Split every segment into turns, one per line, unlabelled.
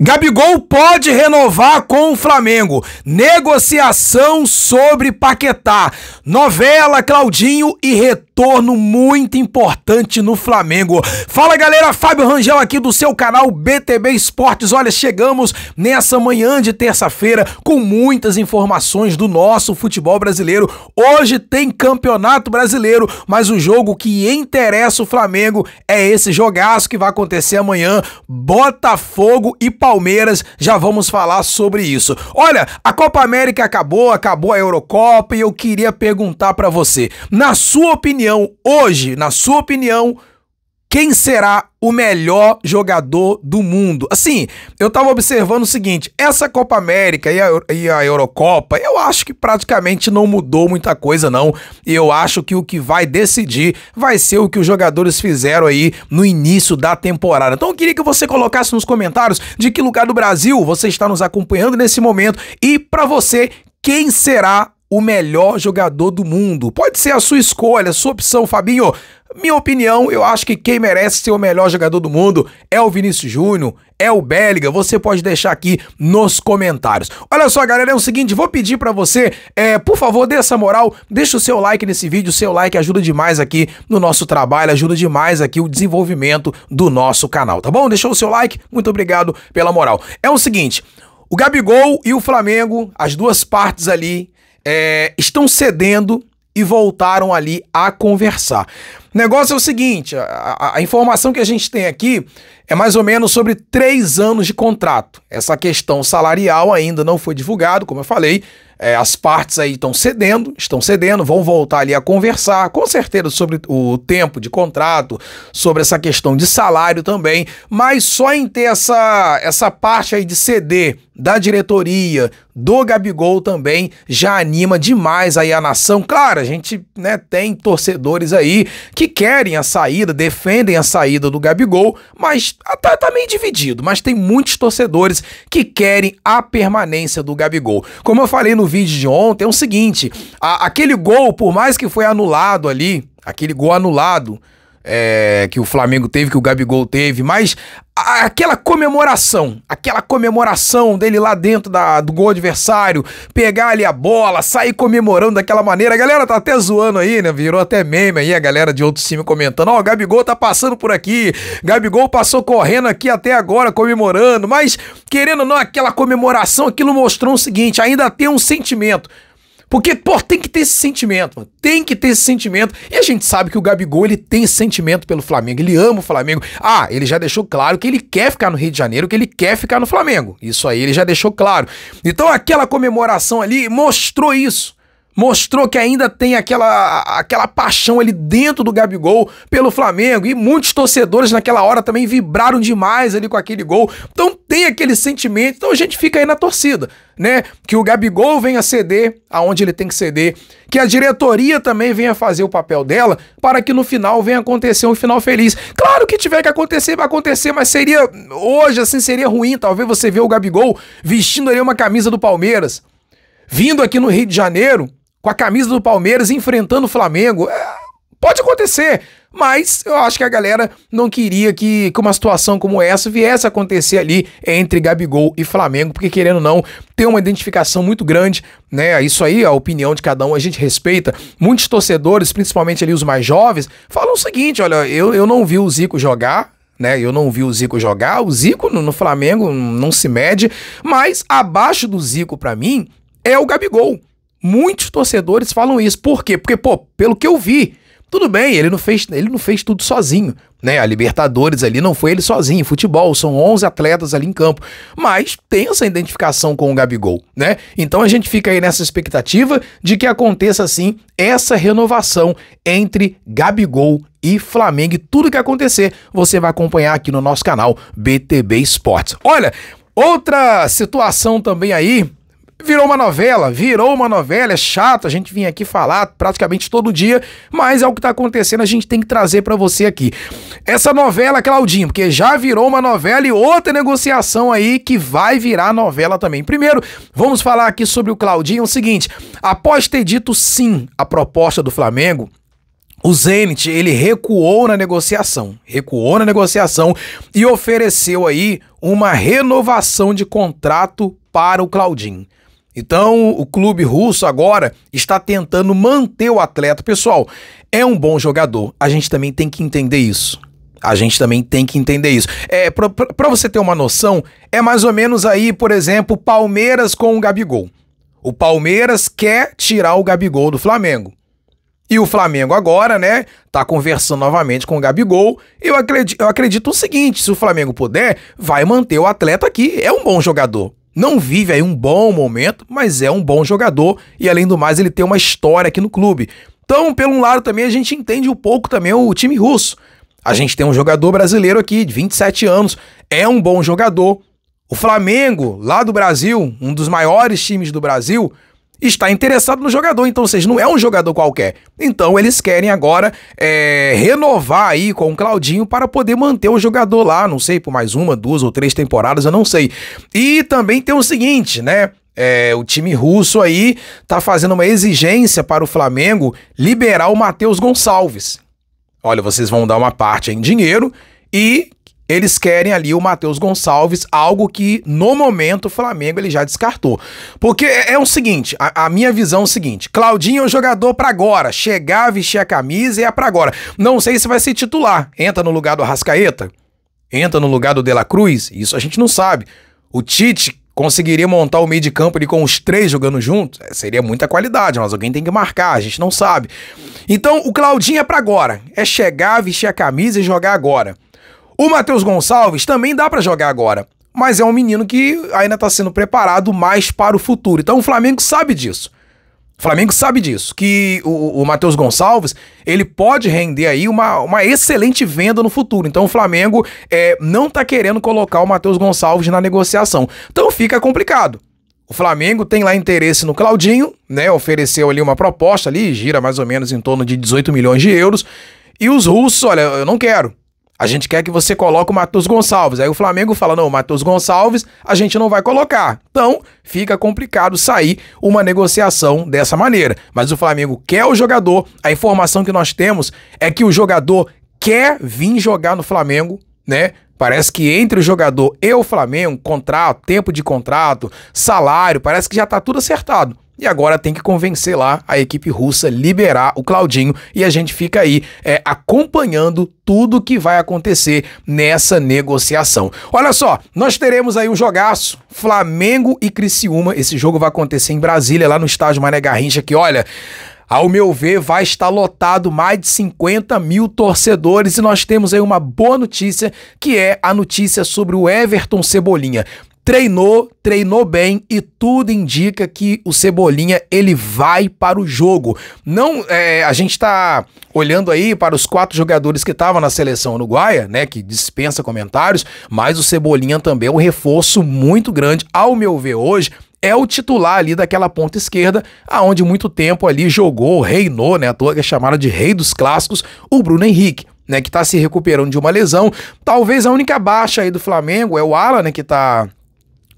Gabigol pode renovar com o Flamengo. Negociação sobre Paquetá. Novela Claudinho e retorno retorno muito importante no Flamengo. Fala galera, Fábio Rangel aqui do seu canal BTB Esportes. Olha, chegamos nessa manhã de terça-feira com muitas informações do nosso futebol brasileiro. Hoje tem Campeonato Brasileiro, mas o jogo que interessa o Flamengo é esse jogaço que vai acontecer amanhã. Botafogo e Palmeiras, já vamos falar sobre isso. Olha, a Copa América acabou, acabou a Eurocopa e eu queria perguntar para você, na sua opinião, opinião, hoje, na sua opinião, quem será o melhor jogador do mundo? Assim, eu tava observando o seguinte: essa Copa América e a, e a Eurocopa, eu acho que praticamente não mudou muita coisa, não. E eu acho que o que vai decidir vai ser o que os jogadores fizeram aí no início da temporada. Então eu queria que você colocasse nos comentários de que lugar do Brasil você está nos acompanhando nesse momento e para você, quem será o melhor jogador do mundo. Pode ser a sua escolha, a sua opção, Fabinho. Minha opinião, eu acho que quem merece ser o melhor jogador do mundo é o Vinícius Júnior, é o Béliga. Você pode deixar aqui nos comentários. Olha só, galera, é o seguinte, vou pedir para você, é, por favor, dê essa moral, deixa o seu like nesse vídeo, o seu like ajuda demais aqui no nosso trabalho, ajuda demais aqui o desenvolvimento do nosso canal, tá bom? Deixou o seu like, muito obrigado pela moral. É o seguinte, o Gabigol e o Flamengo, as duas partes ali é, estão cedendo e voltaram ali a conversar. O negócio é o seguinte: a, a, informação que a gente tem aqui é mais ou menos sobre três anos de contrato. Essa questão salarial ainda não foi divulgado, como eu falei. É, as partes aí estão cedendo, estão cedendo, vão voltar ali a conversar, com certeza, sobre o tempo de contrato, sobre essa questão de salário também, mas só em ter essa, essa parte aí de ceder da diretoria, do Gabigol também, já anima demais aí a nação. Claro, a gente né, tem torcedores aí que que querem a saída, defendem a saída do Gabigol, mas tá, tá, tá meio dividido. Mas tem muitos torcedores que querem a permanência do Gabigol. Como eu falei no vídeo de ontem, é o seguinte: a, aquele gol, por mais que foi anulado ali, aquele gol anulado é, que o Flamengo teve, que o Gabigol teve, mas aquela comemoração, aquela comemoração dele lá dentro da, do gol adversário, pegar ali a bola, sair comemorando daquela maneira. A galera tá até zoando aí, né? Virou até meme aí a galera de outro time comentando: "Ó, oh, Gabigol tá passando por aqui. Gabigol passou correndo aqui até agora comemorando". Mas querendo ou não, aquela comemoração, aquilo mostrou o seguinte, ainda tem um sentimento porque, pô, tem que ter esse sentimento, mano. Tem que ter esse sentimento. E a gente sabe que o Gabigol, ele tem esse sentimento pelo Flamengo. Ele ama o Flamengo. Ah, ele já deixou claro que ele quer ficar no Rio de Janeiro, que ele quer ficar no Flamengo. Isso aí ele já deixou claro. Então aquela comemoração ali mostrou isso mostrou que ainda tem aquela, aquela paixão ali dentro do Gabigol pelo Flamengo e muitos torcedores naquela hora também vibraram demais ali com aquele gol. Então tem aquele sentimento, então a gente fica aí na torcida, né? Que o Gabigol venha ceder aonde ele tem que ceder, que a diretoria também venha fazer o papel dela para que no final venha acontecer um final feliz. Claro que tiver que acontecer, vai acontecer, mas seria hoje assim seria ruim, talvez você ver o Gabigol vestindo ali uma camisa do Palmeiras, vindo aqui no Rio de Janeiro com a camisa do Palmeiras enfrentando o Flamengo. É, pode acontecer, mas eu acho que a galera não queria que, que uma situação como essa viesse a acontecer ali entre Gabigol e Flamengo, porque querendo ou não, tem uma identificação muito grande, né? Isso aí, a opinião de cada um, a gente respeita. Muitos torcedores, principalmente ali os mais jovens, falam o seguinte: olha, eu, eu não vi o Zico jogar, né? Eu não vi o Zico jogar. O Zico no, no Flamengo não se mede, mas abaixo do Zico, para mim, é o Gabigol. Muitos torcedores falam isso. Por quê? Porque, pô, pelo que eu vi, tudo bem, ele não fez, ele não fez tudo sozinho, né? A Libertadores ali não foi ele sozinho, futebol, são 11 atletas ali em campo, mas tem essa identificação com o Gabigol, né? Então a gente fica aí nessa expectativa de que aconteça assim essa renovação entre Gabigol e Flamengo e tudo que acontecer, você vai acompanhar aqui no nosso canal BTB Esportes. Olha, outra situação também aí virou uma novela, virou uma novela, é chato a gente vir aqui falar praticamente todo dia, mas é o que está acontecendo, a gente tem que trazer para você aqui. Essa novela, Claudinho, porque já virou uma novela e outra negociação aí que vai virar novela também. Primeiro, vamos falar aqui sobre o Claudinho, é o seguinte, após ter dito sim à proposta do Flamengo, o Zenit, ele recuou na negociação, recuou na negociação e ofereceu aí uma renovação de contrato para o Claudinho. Então, o clube russo agora está tentando manter o atleta. Pessoal, é um bom jogador. A gente também tem que entender isso. A gente também tem que entender isso. É, para você ter uma noção, é mais ou menos aí, por exemplo, Palmeiras com o Gabigol. O Palmeiras quer tirar o Gabigol do Flamengo. E o Flamengo agora, né, tá conversando novamente com o Gabigol. Eu acredito, eu acredito o seguinte: se o Flamengo puder, vai manter o atleta aqui. É um bom jogador não vive aí um bom momento, mas é um bom jogador e além do mais ele tem uma história aqui no clube. Então, pelo um lado também a gente entende um pouco também o time russo. A gente tem um jogador brasileiro aqui de 27 anos, é um bom jogador. O Flamengo, lá do Brasil, um dos maiores times do Brasil, está interessado no jogador, então vocês não é um jogador qualquer. Então eles querem agora é, renovar aí com o Claudinho para poder manter o jogador lá, não sei, por mais uma, duas ou três temporadas, eu não sei. E também tem o seguinte, né? É, o time russo aí tá fazendo uma exigência para o Flamengo liberar o Matheus Gonçalves. Olha, vocês vão dar uma parte em dinheiro e eles querem ali o Matheus Gonçalves, algo que no momento o Flamengo ele já descartou. Porque é, é o seguinte, a, a minha visão é o seguinte: Claudinho é um jogador para agora, chegar, vestir a camisa e é para agora. Não sei se vai ser titular. Entra no lugar do Arrascaeta? Entra no lugar do De La Cruz? Isso a gente não sabe. O Tite conseguiria montar o meio de campo ali com os três jogando juntos, é, seria muita qualidade, mas alguém tem que marcar, a gente não sabe. Então, o Claudinho é para agora, é chegar, vestir a camisa e jogar agora. O Matheus Gonçalves também dá para jogar agora, mas é um menino que ainda está sendo preparado mais para o futuro. Então o Flamengo sabe disso. O Flamengo sabe disso, que o, o Matheus Gonçalves, ele pode render aí uma, uma excelente venda no futuro. Então o Flamengo é, não está querendo colocar o Matheus Gonçalves na negociação. Então fica complicado. O Flamengo tem lá interesse no Claudinho, né? Ofereceu ali uma proposta ali, gira mais ou menos em torno de 18 milhões de euros. E os russos, olha, eu não quero. A gente quer que você coloque o Matheus Gonçalves. Aí o Flamengo fala: não, Matheus Gonçalves a gente não vai colocar. Então fica complicado sair uma negociação dessa maneira. Mas o Flamengo quer o jogador. A informação que nós temos é que o jogador quer vir jogar no Flamengo, né? Parece que entre o jogador e o Flamengo, contrato, tempo de contrato, salário, parece que já tá tudo acertado. E agora tem que convencer lá a equipe russa liberar o Claudinho e a gente fica aí é, acompanhando tudo que vai acontecer nessa negociação. Olha só, nós teremos aí um jogaço, Flamengo e Criciúma. Esse jogo vai acontecer em Brasília, lá no estádio Mané Garrincha, que olha, ao meu ver, vai estar lotado mais de 50 mil torcedores e nós temos aí uma boa notícia, que é a notícia sobre o Everton Cebolinha treinou, treinou bem e tudo indica que o Cebolinha ele vai para o jogo. Não, é, a gente está olhando aí para os quatro jogadores que estavam na seleção uruguaia, né, que dispensa comentários, mas o Cebolinha também é um reforço muito grande, ao meu ver hoje. É o titular ali daquela ponta esquerda, aonde muito tempo ali jogou, reinou, né? A toa que é chamada de rei dos clássicos, o Bruno Henrique. Né, que está se recuperando de uma lesão. Talvez a única baixa aí do Flamengo é o Alan, né, que está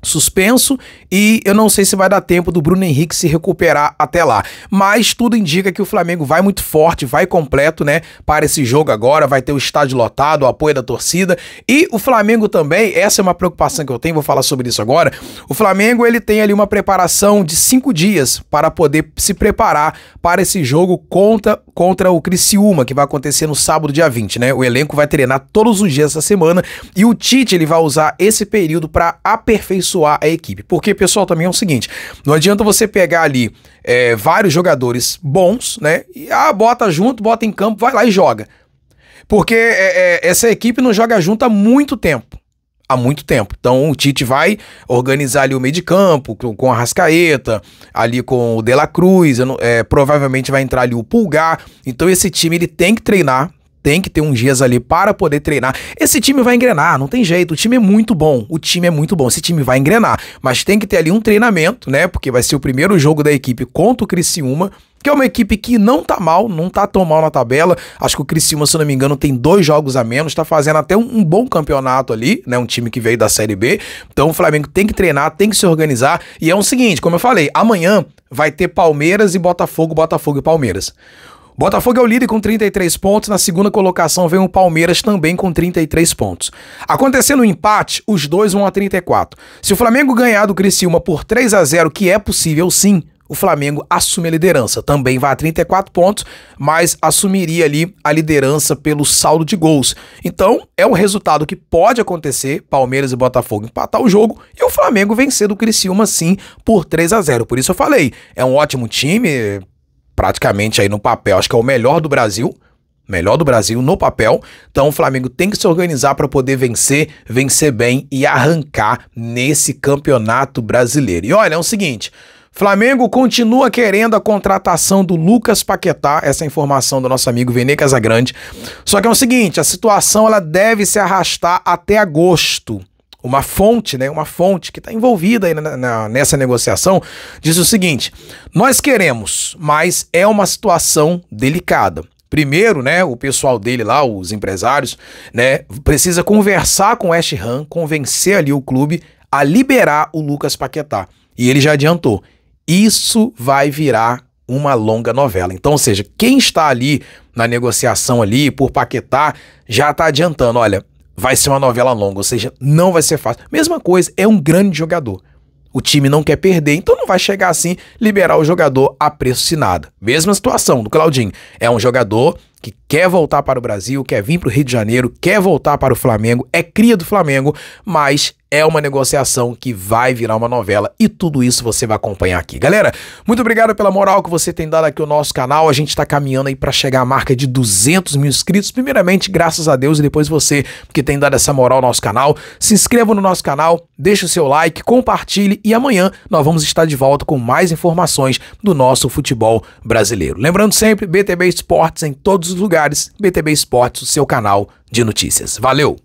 suspenso e eu não sei se vai dar tempo do Bruno Henrique se recuperar até lá. Mas tudo indica que o Flamengo vai muito forte, vai completo, né, para esse jogo agora, vai ter o estádio lotado, o apoio da torcida e o Flamengo também, essa é uma preocupação que eu tenho, vou falar sobre isso agora. O Flamengo, ele tem ali uma preparação de cinco dias para poder se preparar para esse jogo contra contra o Criciúma, que vai acontecer no sábado, dia 20, né? O elenco vai treinar todos os dias essa semana e o Tite ele vai usar esse período para aperfeiçoar a equipe. Porque, pessoal, também é o seguinte: não adianta você pegar ali é, vários jogadores bons, né? E ah, bota junto, bota em campo, vai lá e joga. Porque é, é, essa equipe não joga junto há muito tempo há muito tempo. Então o Tite vai organizar ali o meio de campo com, a Rascaeta, ali com o De La Cruz, é, provavelmente vai entrar ali o Pulgar. Então esse time ele tem que treinar, tem que ter uns dias ali para poder treinar. Esse time vai engrenar, não tem jeito. O time é muito bom. O time é muito bom. Esse time vai engrenar. Mas tem que ter ali um treinamento, né? Porque vai ser o primeiro jogo da equipe contra o Criciúma que é uma equipe que não tá mal, não tá tão mal na tabela. Acho que o Criciúma, se não me engano, tem dois jogos a menos, tá fazendo até um, um, bom campeonato ali, né? Um time que veio da Série B. Então o Flamengo tem que treinar, tem que se organizar. E é o seguinte, como eu falei, amanhã vai ter Palmeiras e Botafogo, Botafogo e Palmeiras. Botafogo é o líder com 33 pontos, na segunda colocação vem o Palmeiras também com 33 pontos. Acontecendo o um empate, os dois vão a 34. Se o Flamengo ganhar do Criciúma por 3 a 0, que é possível sim, o Flamengo assume a liderança. Também vai a 34 pontos, mas assumiria ali a liderança pelo saldo de gols. Então, é um resultado que pode acontecer, Palmeiras e Botafogo empatar o jogo e o Flamengo vencer do Criciúma sim por 3 a 0. Por isso eu falei, é um ótimo time, praticamente aí no papel, acho que é o melhor do Brasil melhor do Brasil no papel. Então o Flamengo tem que se organizar para poder vencer, vencer bem e arrancar nesse campeonato brasileiro. E olha, é o seguinte. Flamengo continua querendo a contratação do Lucas Paquetá, essa é informação do nosso amigo Vene Casagrande. Só que é o seguinte, a situação ela deve se arrastar até agosto. Uma fonte, né, uma fonte que está envolvida na, na, nessa negociação, diz o seguinte: nós queremos, mas é uma situação delicada. Primeiro, né, o pessoal dele lá, os empresários, né, precisa conversar com o Ash Han, convencer ali o clube a liberar o Lucas Paquetá. E ele já adiantou, isso vai virar uma longa novela. Então, ou seja, quem está ali na negociação ali por paquetar já está adiantando, olha, vai ser uma novela longa, ou seja, não vai ser fácil. Mesma coisa, é um grande jogador. O time não quer perder, então não vai chegar assim liberar o jogador a preço sinado. nada. Mesma situação do Claudinho. É um jogador que quer voltar para o Brasil, quer vir para o Rio de Janeiro, quer voltar para o Flamengo, é cria do Flamengo, mas é uma negociação que vai virar uma novela e tudo isso você vai acompanhar aqui. Galera, muito obrigado pela moral que você tem dado aqui ao nosso canal. A gente está caminhando aí para chegar à marca de 200 mil inscritos. Primeiramente, graças a Deus e depois você que tem dado essa moral ao nosso canal. Se inscreva no nosso canal, deixe o seu like, compartilhe e amanhã nós vamos estar de volta com mais informações do nosso futebol brasileiro. Lembrando sempre, BTB Esportes em todos todos os lugares. BTB Esportes, o seu canal de notícias. Valeu!